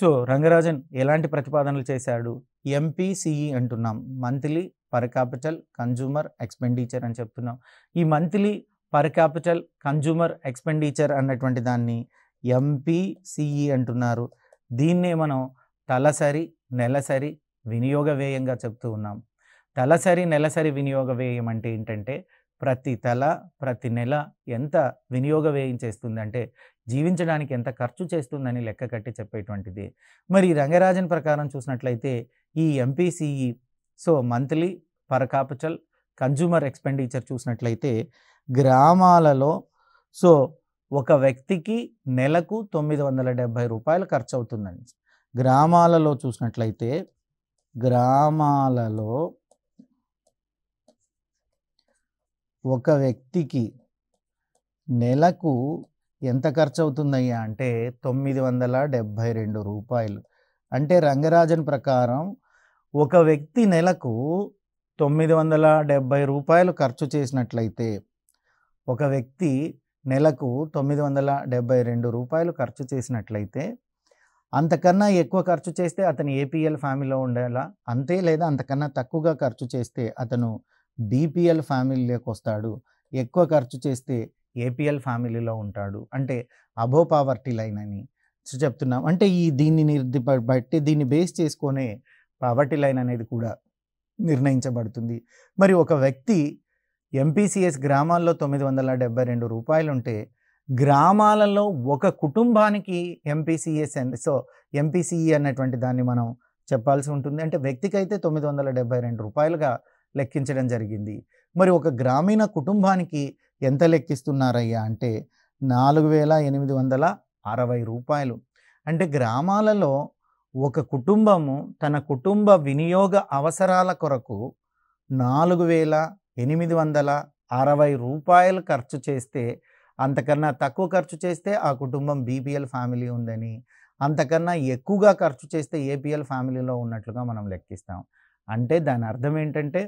Speaker 1: సో రంగరాజన్ ఎలాంటి ప్రతిపాదనలు చేశాడు ఎంపీసీఈ అంటున్నాం monthly per capital consumer expenditure అని చెప్తున్నాం ఈ monthly per capital consumer expenditure అన్నటువంటి దాన్ని ఎంపీసీఈ అంటున్నారు దీన్నే మనం తలసరి నెలసరి వినియోగ వ్యయంగా చెప్తూ ఉన్నాం తలసరి నెలసరి వినియోగ వ్యయం అంటే ఏంటంటే ప్రతి తల ప్రతి నెల ఎంత వినియోగ వ్యయం చేస్తుందంటే జీవించడానికి ఎంత ఖర్చు చేస్తుందని లెక్క కట్టి చెప్పేటువంటిది మరి రంగరాజన్ ప్రకారం చూసినట్లయితే ఈ MPCE e, so monthly per capital consumer expenditure చూసినట్లయితే గ్రామాలలో సో ఒక వ్యక్తికి నెలకు తొమ్మిది వందల డెబ్భై రూపాయలు ఖర్చు అవుతుందండి గ్రామాలలో చూసినట్లయితే గ్రామాలలో ఒక వ్యక్తికి నెలకు ఎంత ఖర్చు అవుతుందయ్యా అంటే తొమ్మిది వందల డెబ్భై రెండు రూపాయలు అంటే రంగరాజన్ ప్రకారం ఒక వ్యక్తి నెలకు తొమ్మిది వందల డెబ్భై రూపాయలు ఖర్చు చేసినట్లయితే ఒక వ్యక్తి నెలకు తొమ్మిది వందల డెబ్భై రెండు రూపాయలు ఖర్చు చేసినట్లయితే అంతకన్నా ఎక్కువ ఖర్చు చేస్తే అతను ఏపీఎల్ ఫ్యామిలీలో ఉండేలా అంతే లేదా అంతకన్నా తక్కువగా ఖర్చు చేస్తే అతను బీపీఎల్ ఫ్యామిలీలోకి వస్తాడు ఎక్కువ ఖర్చు చేస్తే ఏపీఎల్ ఫ్యామిలీలో ఉంటాడు అంటే అబో పావర్టీ లైన్ అని చెప్తున్నాం అంటే ఈ దీన్ని నిర్ది బట్టి దీన్ని బేస్ చేసుకునే పావర్టీ లైన్ అనేది కూడా నిర్ణయించబడుతుంది మరి ఒక వ్యక్తి ఎంపీసీఎస్ గ్రామాల్లో తొమ్మిది వందల డెబ్బై రెండు రూపాయలుంటే గ్రామాలలో ఒక కుటుంబానికి ఎంపీసీఎస్ సో ఎంపీసీఈ అన్నటువంటి దాన్ని మనం చెప్పాల్సి ఉంటుంది అంటే వ్యక్తికి అయితే తొమ్మిది వందల డెబ్బై రెండు రూపాయలుగా లెక్కించడం జరిగింది మరి ఒక గ్రామీణ కుటుంబానికి ఎంత లెక్కిస్తున్నారయ్యా అంటే నాలుగు వేల ఎనిమిది వందల అరవై రూపాయలు అంటే గ్రామాలలో ఒక కుటుంబము తన కుటుంబ వినియోగ అవసరాల కొరకు నాలుగు వేల ఎనిమిది వందల అరవై రూపాయలు ఖర్చు చేస్తే అంతకన్నా తక్కువ ఖర్చు చేస్తే ఆ కుటుంబం బీపీఎల్ ఫ్యామిలీ ఉందని అంతకన్నా ఎక్కువగా ఖర్చు చేస్తే ఏపీఎల్ ఫ్యామిలీలో ఉన్నట్లుగా మనం లెక్కిస్తాం అంటే దాని అర్థం ఏంటంటే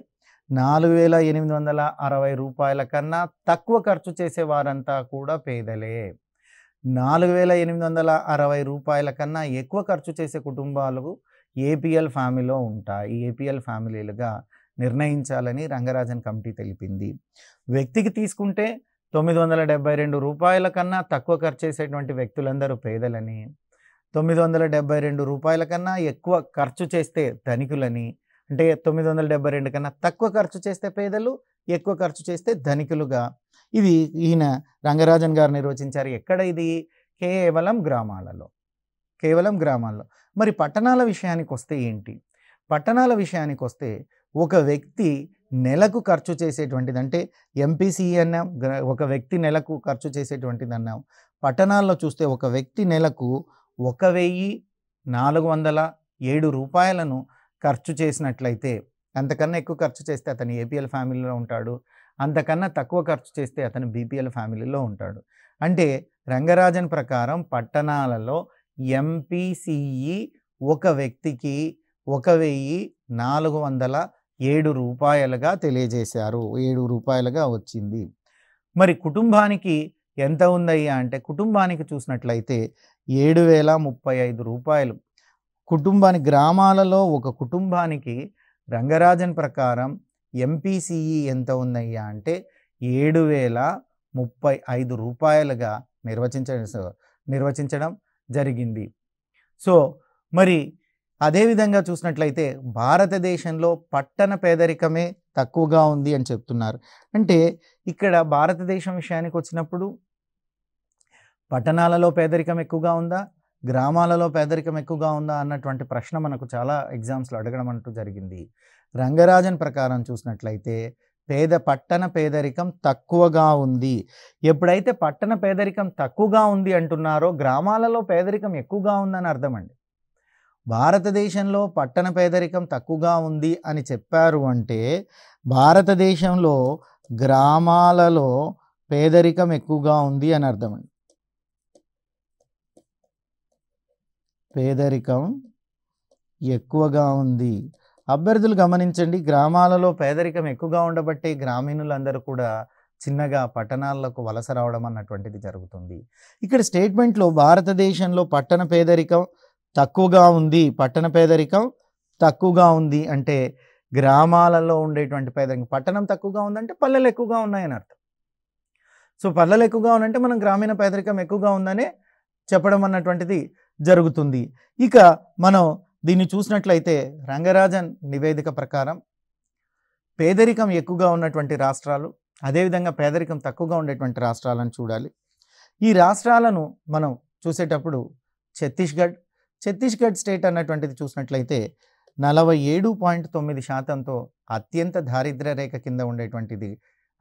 Speaker 1: నాలుగు వేల ఎనిమిది వందల అరవై రూపాయల కన్నా తక్కువ ఖర్చు చేసే వారంతా కూడా పేదలే నాలుగు వేల ఎనిమిది వందల అరవై రూపాయల కన్నా ఎక్కువ ఖర్చు చేసే కుటుంబాలు ఏపీఎల్ ఫ్యామిలీలో ఉంటాయి ఏపీఎల్ ఫ్యామిలీలుగా నిర్ణయించాలని రంగరాజన్ కమిటీ తెలిపింది వ్యక్తికి తీసుకుంటే తొమ్మిది వందల డెబ్బై రెండు రూపాయల కన్నా తక్కువ ఖర్చు చేసేటువంటి వ్యక్తులందరూ పేదలని తొమ్మిది వందల డెబ్బై రెండు రూపాయల కన్నా ఎక్కువ ఖర్చు చేస్తే ధనికులని అంటే తొమ్మిది వందల డెబ్బై రెండు కన్నా తక్కువ ఖర్చు చేస్తే పేదలు ఎక్కువ ఖర్చు చేస్తే ధనికులుగా ఇది ఈయన రంగరాజన్ గారు నిర్వచించారు ఎక్కడ ఇది కేవలం గ్రామాలలో కేవలం గ్రామాల్లో మరి పట్టణాల విషయానికి వస్తే ఏంటి పట్టణాల విషయానికి వస్తే ఒక వ్యక్తి నెలకు ఖర్చు చేసేటువంటిది అంటే ఎంపీసీ అన్నాం ఒక వ్యక్తి నెలకు ఖర్చు చేసేటువంటిది అన్నాం పట్టణాల్లో చూస్తే ఒక వ్యక్తి నెలకు ఒక వెయ్యి నాలుగు వందల ఏడు రూపాయలను ఖర్చు చేసినట్లయితే అంతకన్నా ఎక్కువ ఖర్చు చేస్తే అతను ఏపీఎల్ ఫ్యామిలీలో ఉంటాడు అంతకన్నా తక్కువ ఖర్చు చేస్తే అతను బీపీఎల్ ఫ్యామిలీలో ఉంటాడు అంటే రంగరాజన్ ప్రకారం పట్టణాలలో ఎంపీసీఈ ఒక వ్యక్తికి ఒక వెయ్యి నాలుగు వందల ఏడు రూపాయలుగా తెలియజేశారు ఏడు రూపాయలుగా వచ్చింది మరి కుటుంబానికి ఎంత ఉందయ్యా అంటే కుటుంబానికి చూసినట్లయితే ఏడు వేల ముప్పై ఐదు రూపాయలు కుటుంబాని గ్రామాలలో ఒక కుటుంబానికి రంగరాజన్ ప్రకారం ఎంపీసీఈ ఎంత ఉందయ్యా అంటే ఏడు వేల ముప్పై ఐదు రూపాయలుగా నిర్వచించ నిర్వచించడం జరిగింది సో మరి అదేవిధంగా చూసినట్లయితే భారతదేశంలో పట్టణ పేదరికమే తక్కువగా ఉంది అని చెప్తున్నారు అంటే ఇక్కడ భారతదేశం విషయానికి వచ్చినప్పుడు పట్టణాలలో పేదరికం ఎక్కువగా ఉందా గ్రామాలలో పేదరికం ఎక్కువగా ఉందా అన్నటువంటి ప్రశ్న మనకు చాలా ఎగ్జామ్స్లో అడగడం అంటూ జరిగింది రంగరాజన్ ప్రకారం చూసినట్లయితే పేద పట్టణ పేదరికం తక్కువగా ఉంది ఎప్పుడైతే పట్టణ పేదరికం తక్కువగా ఉంది అంటున్నారో గ్రామాలలో పేదరికం ఎక్కువగా ఉందని అర్థమండి భారతదేశంలో పట్టణ పేదరికం తక్కువగా ఉంది అని చెప్పారు అంటే భారతదేశంలో గ్రామాలలో పేదరికం ఎక్కువగా ఉంది అని అర్థమండి పేదరికం ఎక్కువగా ఉంది అభ్యర్థులు గమనించండి గ్రామాలలో పేదరికం ఎక్కువగా ఉండబట్టే గ్రామీణులందరూ కూడా చిన్నగా పట్టణాలకు వలస రావడం అన్నటువంటిది జరుగుతుంది ఇక్కడ స్టేట్మెంట్లో భారతదేశంలో పట్టణ పేదరికం తక్కువగా ఉంది పట్టణ పేదరికం తక్కువగా ఉంది అంటే గ్రామాలలో ఉండేటువంటి పేదరికం పట్టణం తక్కువగా ఉందంటే పల్లెలు ఎక్కువగా ఉన్నాయని అర్థం సో పల్లెలు ఎక్కువగా ఉందంటే మనం గ్రామీణ పేదరికం ఎక్కువగా ఉందనే చెప్పడం అన్నటువంటిది జరుగుతుంది ఇక మనం దీన్ని చూసినట్లయితే రంగరాజన్ నివేదిక ప్రకారం పేదరికం ఎక్కువగా ఉన్నటువంటి రాష్ట్రాలు అదేవిధంగా పేదరికం తక్కువగా ఉండేటువంటి రాష్ట్రాలను చూడాలి ఈ రాష్ట్రాలను మనం చూసేటప్పుడు ఛత్తీస్గఢ్ ఛత్తీస్గఢ్ స్టేట్ అన్నటువంటిది చూసినట్లయితే నలభై ఏడు పాయింట్ తొమ్మిది శాతంతో అత్యంత దారిద్ర్య రేఖ కింద ఉండేటువంటిది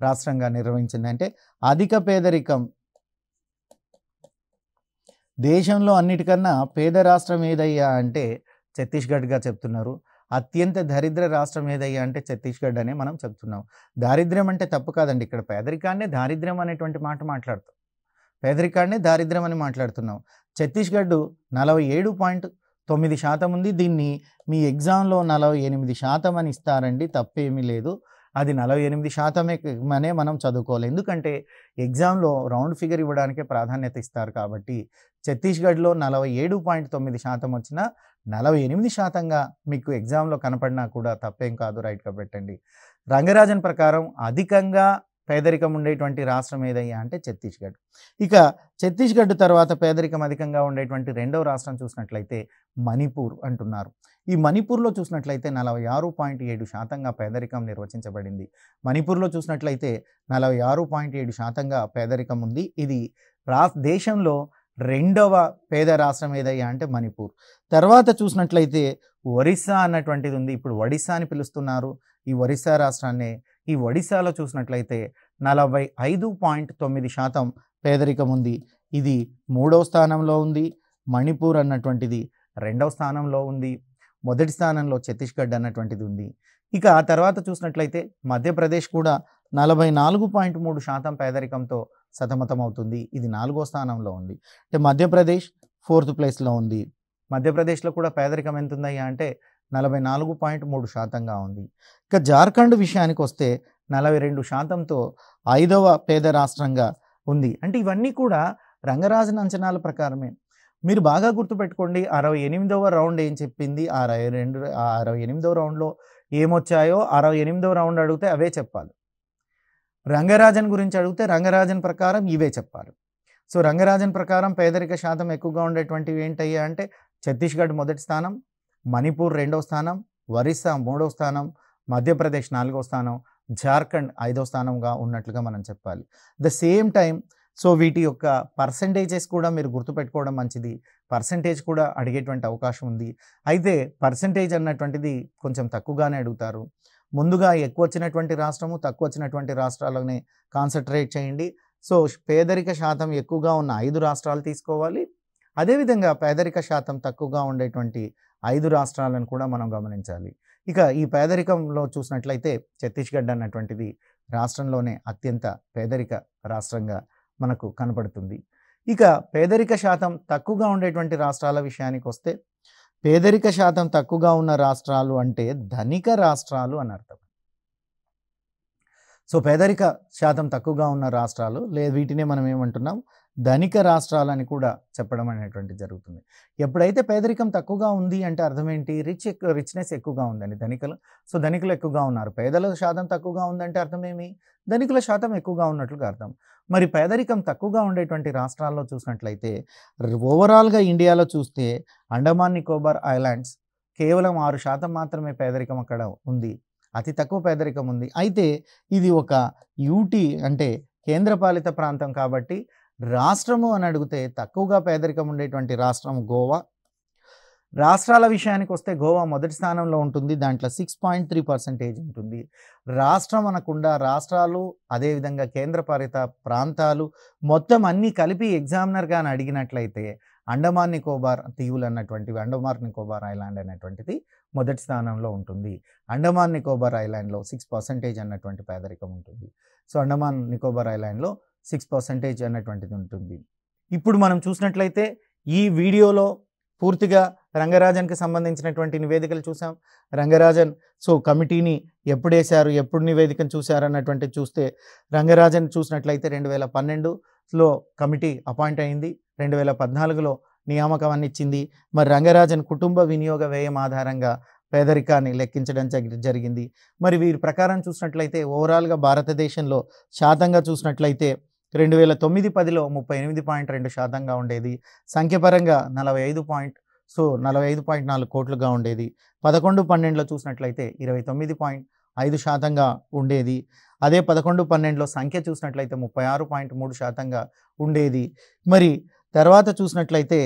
Speaker 1: రాష్ట్రంగా నిర్వహించింది అంటే అధిక పేదరికం దేశంలో అన్నిటికన్నా పేద రాష్ట్రం ఏదయ్యా అంటే ఛత్తీస్గఢ్గా చెప్తున్నారు అత్యంత దరిద్ర రాష్ట్రం ఏదయ్యా అంటే ఛత్తీస్గఢ్ అనే మనం చెప్తున్నాం దారిద్ర్యం అంటే తప్పు కాదండి ఇక్కడ పేదరికాన్నే దారిద్ర్యం అనేటువంటి మాట మాట్లాడుతాం పేదరికాన్నే దారిద్ర్యం అని మాట్లాడుతున్నాం ఛత్తీస్గఢ్ నలభై ఏడు పాయింట్ తొమ్మిది శాతం ఉంది దీన్ని మీ ఎగ్జామ్లో నలభై ఎనిమిది శాతం అని ఇస్తారండి తప్పేమీ లేదు అది నలభై ఎనిమిది శాతమేనే మనం చదువుకోవాలి ఎందుకంటే ఎగ్జామ్లో రౌండ్ ఫిగర్ ఇవ్వడానికే ప్రాధాన్యత ఇస్తారు కాబట్టి ఛత్తీస్గఢ్లో నలభై ఏడు పాయింట్ తొమ్మిది శాతం వచ్చిన నలభై ఎనిమిది శాతంగా మీకు ఎగ్జామ్లో కనపడినా కూడా తప్పేం కాదు రైట్గా పెట్టండి రంగరాజన్ ప్రకారం అధికంగా పేదరికం ఉండేటువంటి రాష్ట్రం ఏదయ్యా అంటే ఛత్తీస్గఢ్ ఇక ఛత్తీస్గఢ్ తర్వాత పేదరికం అధికంగా ఉండేటువంటి రెండవ రాష్ట్రం చూసినట్లయితే మణిపూర్ అంటున్నారు ఈ మణిపూర్లో చూసినట్లయితే నలభై ఆరు పాయింట్ ఏడు శాతంగా పేదరికం నిర్వచించబడింది మణిపూర్లో చూసినట్లయితే నలభై ఆరు పాయింట్ ఏడు శాతంగా పేదరికం ఉంది ఇది రా దేశంలో రెండవ పేద రాష్ట్రం ఏదయ్యా అంటే మణిపూర్ తర్వాత చూసినట్లయితే ఒరిస్సా అన్నటువంటిది ఉంది ఇప్పుడు ఒడిస్సా అని పిలుస్తున్నారు ఈ ఒరిస్సా రాష్ట్రాన్ని ఈ ఒడిస్సాలో చూసినట్లయితే నలభై ఐదు పాయింట్ తొమ్మిది శాతం పేదరికం ఉంది ఇది మూడవ స్థానంలో ఉంది మణిపూర్ అన్నటువంటిది రెండవ స్థానంలో ఉంది మొదటి స్థానంలో ఛత్తీస్గఢ్ అన్నటువంటిది ఉంది ఇక ఆ తర్వాత చూసినట్లయితే మధ్యప్రదేశ్ కూడా నలభై నాలుగు పాయింట్ మూడు శాతం పేదరికంతో సతమతమవుతుంది ఇది నాలుగో స్థానంలో ఉంది అంటే మధ్యప్రదేశ్ ఫోర్త్ ప్లేస్లో ఉంది మధ్యప్రదేశ్లో కూడా పేదరికం ఎంత ఉందయ్యా అంటే నలభై నాలుగు పాయింట్ మూడు శాతంగా ఉంది ఇక జార్ఖండ్ విషయానికి వస్తే నలభై రెండు శాతంతో ఐదవ పేద రాష్ట్రంగా ఉంది అంటే ఇవన్నీ కూడా రంగరాజన అంచనాల ప్రకారమే మీరు బాగా గుర్తుపెట్టుకోండి అరవై ఎనిమిదవ రౌండ్ ఏం చెప్పింది అరవై రెండు అరవై ఎనిమిదవ రౌండ్లో ఏమొచ్చాయో అరవై ఎనిమిదవ రౌండ్ అడిగితే అవే చెప్పాలి రంగరాజన్ గురించి అడిగితే రంగరాజన్ ప్రకారం ఇవే చెప్పాలి సో రంగరాజన్ ప్రకారం పేదరిక శాతం ఎక్కువగా ఉండేటువంటివి ఏంటయ్యా అంటే ఛత్తీస్గఢ్ మొదటి స్థానం మణిపూర్ రెండవ స్థానం ఒరిస్సా మూడో స్థానం మధ్యప్రదేశ్ నాలుగో స్థానం జార్ఖండ్ ఐదో స్థానంగా ఉన్నట్లుగా మనం చెప్పాలి ద సేమ్ టైం సో వీటి యొక్క పర్సంటేజెస్ కూడా మీరు గుర్తుపెట్టుకోవడం మంచిది పర్సంటేజ్ కూడా అడిగేటువంటి అవకాశం ఉంది అయితే పర్సంటేజ్ అన్నటువంటిది కొంచెం తక్కువగానే అడుగుతారు ముందుగా ఎక్కువ వచ్చినటువంటి రాష్ట్రము తక్కువ వచ్చినటువంటి రాష్ట్రాలనే కాన్సన్ట్రేట్ చేయండి సో పేదరిక శాతం ఎక్కువగా ఉన్న ఐదు రాష్ట్రాలు తీసుకోవాలి అదేవిధంగా పేదరిక శాతం తక్కువగా ఉండేటువంటి ఐదు రాష్ట్రాలను కూడా మనం గమనించాలి ఇక ఈ పేదరికంలో చూసినట్లయితే ఛత్తీస్గఢ్ అన్నటువంటిది రాష్ట్రంలోనే అత్యంత పేదరిక రాష్ట్రంగా మనకు కనపడుతుంది ఇక పేదరిక శాతం తక్కువగా ఉండేటువంటి రాష్ట్రాల విషయానికి వస్తే పేదరిక శాతం తక్కువగా ఉన్న రాష్ట్రాలు అంటే ధనిక రాష్ట్రాలు అని అర్థం సో పేదరిక శాతం తక్కువగా ఉన్న రాష్ట్రాలు లే వీటినే మనం ఏమంటున్నాం ధనిక రాష్ట్రాలని కూడా చెప్పడం అనేటువంటి జరుగుతుంది ఎప్పుడైతే పేదరికం తక్కువగా ఉంది అంటే అర్థం ఏంటి రిచ్ ఎక్కువ రిచ్నెస్ ఎక్కువగా ఉందండి ధనికలు సో ధనికులు ఎక్కువగా ఉన్నారు పేదల శాతం తక్కువగా ఉందంటే అర్థం ఏమి ధనికుల శాతం ఎక్కువగా ఉన్నట్లుగా అర్థం మరి పేదరికం తక్కువగా ఉండేటువంటి రాష్ట్రాల్లో చూసినట్లయితే ఓవరాల్గా ఇండియాలో చూస్తే అండమాన్ నికోబార్ ఐలాండ్స్ కేవలం ఆరు శాతం మాత్రమే పేదరికం అక్కడ ఉంది అతి తక్కువ పేదరికం ఉంది అయితే ఇది ఒక యూటీ అంటే కేంద్రపాలిత ప్రాంతం కాబట్టి రాష్ట్రము అని అడిగితే తక్కువగా పేదరికం ఉండేటువంటి రాష్ట్రం గోవా రాష్ట్రాల విషయానికి వస్తే గోవా మొదటి స్థానంలో ఉంటుంది దాంట్లో సిక్స్ పాయింట్ త్రీ పర్సెంటేజ్ ఉంటుంది రాష్ట్రం అనకుండా రాష్ట్రాలు అదేవిధంగా కేంద్రపాలిత ప్రాంతాలు మొత్తం అన్నీ కలిపి ఎగ్జామినర్ కానీ అడిగినట్లయితే అండమాన్ నికోబార్ తీవులు అన్నటువంటివి అండమాన్ నికోబార్ ఐలాండ్ అనేటువంటిది మొదటి స్థానంలో ఉంటుంది అండమాన్ నికోబార్ ఐలాండ్లో సిక్స్ పర్సెంటేజ్ అన్నటువంటి పేదరికం ఉంటుంది సో అండమాన్ నికోబార్ ఐలాండ్లో సిక్స్ పర్సెంటేజ్ అనేటువంటిది ఉంటుంది ఇప్పుడు మనం చూసినట్లయితే ఈ వీడియోలో పూర్తిగా రంగరాజన్కి సంబంధించినటువంటి నివేదికలు చూసాం రంగరాజన్ సో కమిటీని వేశారు ఎప్పుడు నివేదికను చూశారు అన్నటువంటి చూస్తే రంగరాజన్ చూసినట్లయితే రెండు వేల పన్నెండులో కమిటీ అపాయింట్ అయింది రెండు వేల పద్నాలుగులో నియామకాన్ని ఇచ్చింది మరి రంగరాజన్ కుటుంబ వినియోగ వ్యయం ఆధారంగా పేదరికాన్ని లెక్కించడం జరిగింది మరి వీరి ప్రకారం చూసినట్లయితే ఓవరాల్గా భారతదేశంలో శాతంగా చూసినట్లయితే రెండు వేల తొమ్మిది పదిలో ముప్పై ఎనిమిది పాయింట్ రెండు శాతంగా ఉండేది సంఖ్యపరంగా నలభై ఐదు పాయింట్ సో నలభై ఐదు పాయింట్ నాలుగు కోట్లుగా ఉండేది పదకొండు పన్నెండులో చూసినట్లయితే ఇరవై తొమ్మిది పాయింట్ ఐదు శాతంగా ఉండేది అదే పదకొండు పన్నెండులో సంఖ్య చూసినట్లయితే ముప్పై ఆరు పాయింట్ మూడు శాతంగా ఉండేది మరి తర్వాత చూసినట్లయితే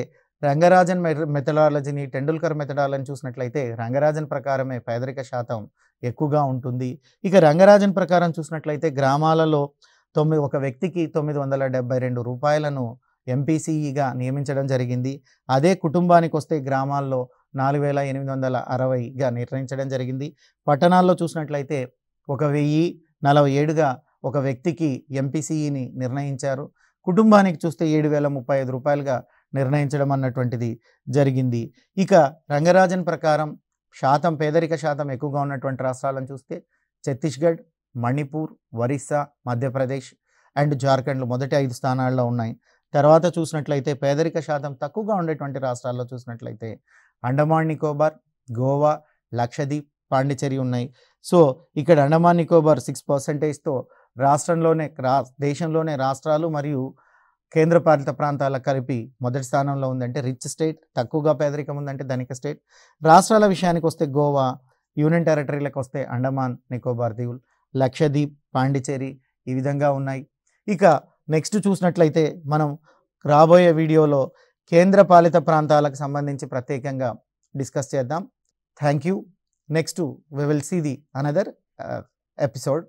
Speaker 1: రంగరాజన్ మెథడాలజీని టెండూల్కర్ మెథడాలని చూసినట్లయితే రంగరాజన్ ప్రకారమే పేదరిక శాతం ఎక్కువగా ఉంటుంది ఇక రంగరాజన్ ప్రకారం చూసినట్లయితే గ్రామాలలో తొమ్మిది ఒక వ్యక్తికి తొమ్మిది వందల డెబ్బై రెండు రూపాయలను ఎంపీసీఈగా నియమించడం జరిగింది అదే కుటుంబానికి వస్తే గ్రామాల్లో నాలుగు వేల ఎనిమిది వందల అరవైగా నిర్ణయించడం జరిగింది పట్టణాల్లో చూసినట్లయితే ఒక వెయ్యి నలభై ఏడుగా ఒక వ్యక్తికి ఎంపీసీఈని నిర్ణయించారు కుటుంబానికి చూస్తే ఏడు వేల ముప్పై ఐదు రూపాయలుగా నిర్ణయించడం అన్నటువంటిది జరిగింది ఇక రంగరాజన్ ప్రకారం శాతం పేదరిక శాతం ఎక్కువగా ఉన్నటువంటి రాష్ట్రాలను చూస్తే ఛత్తీస్గఢ్ మణిపూర్ ఒరిస్సా మధ్యప్రదేశ్ అండ్ జార్ఖండ్లు మొదటి ఐదు స్థానాల్లో ఉన్నాయి తర్వాత చూసినట్లయితే పేదరిక శాతం తక్కువగా ఉండేటువంటి రాష్ట్రాల్లో చూసినట్లయితే అండమాన్ నికోబార్ గోవా లక్షదీప్ పాండిచేరి ఉన్నాయి సో ఇక్కడ అండమాన్ నికోబార్ సిక్స్ పర్సెంటేజ్తో రాష్ట్రంలోనే రా దేశంలోనే రాష్ట్రాలు మరియు కేంద్రపాలిత ప్రాంతాల కలిపి మొదటి స్థానంలో ఉందంటే రిచ్ స్టేట్ తక్కువగా పేదరికం ఉందంటే ధనిక స్టేట్ రాష్ట్రాల విషయానికి వస్తే గోవా యూనియన్ టెరిటరీలకు వస్తే అండమాన్ నికోబార్ దీవులు లక్షదీప్ పాండిచేరి ఈ విధంగా ఉన్నాయి ఇక నెక్స్ట్ చూసినట్లయితే మనం రాబోయే వీడియోలో కేంద్ర పాలిత ప్రాంతాలకు సంబంధించి ప్రత్యేకంగా డిస్కస్ చేద్దాం thank you next we will see the another episode